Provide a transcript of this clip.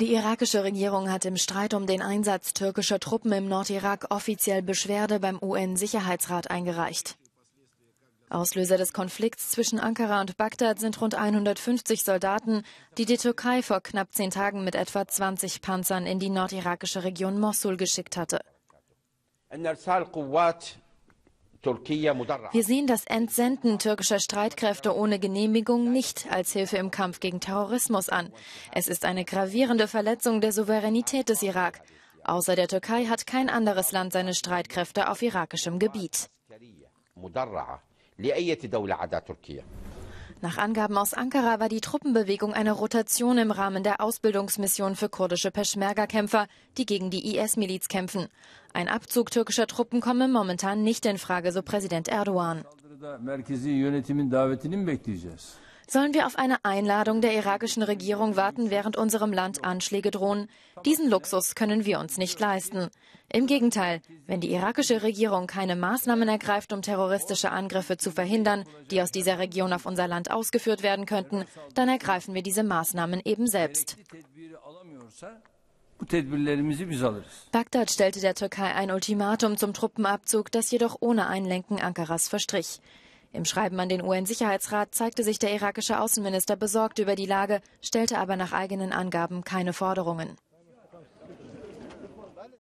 Die irakische Regierung hat im Streit um den Einsatz türkischer Truppen im Nordirak offiziell Beschwerde beim UN-Sicherheitsrat eingereicht. Auslöser des Konflikts zwischen Ankara und Bagdad sind rund 150 Soldaten, die die Türkei vor knapp zehn Tagen mit etwa 20 Panzern in die nordirakische Region Mosul geschickt hatte. Wir sehen das Entsenden türkischer Streitkräfte ohne Genehmigung nicht als Hilfe im Kampf gegen Terrorismus an. Es ist eine gravierende Verletzung der Souveränität des Irak. Außer der Türkei hat kein anderes Land seine Streitkräfte auf irakischem Gebiet. Nach Angaben aus Ankara war die Truppenbewegung eine Rotation im Rahmen der Ausbildungsmission für kurdische Peschmerga-Kämpfer, die gegen die IS-Miliz kämpfen. Ein Abzug türkischer Truppen komme momentan nicht in Frage, so Präsident Erdogan. Sollen wir auf eine Einladung der irakischen Regierung warten, während unserem Land Anschläge drohen? Diesen Luxus können wir uns nicht leisten. Im Gegenteil, wenn die irakische Regierung keine Maßnahmen ergreift, um terroristische Angriffe zu verhindern, die aus dieser Region auf unser Land ausgeführt werden könnten, dann ergreifen wir diese Maßnahmen eben selbst. Bagdad stellte der Türkei ein Ultimatum zum Truppenabzug, das jedoch ohne Einlenken Ankaras verstrich. Im Schreiben an den UN-Sicherheitsrat zeigte sich der irakische Außenminister besorgt über die Lage, stellte aber nach eigenen Angaben keine Forderungen.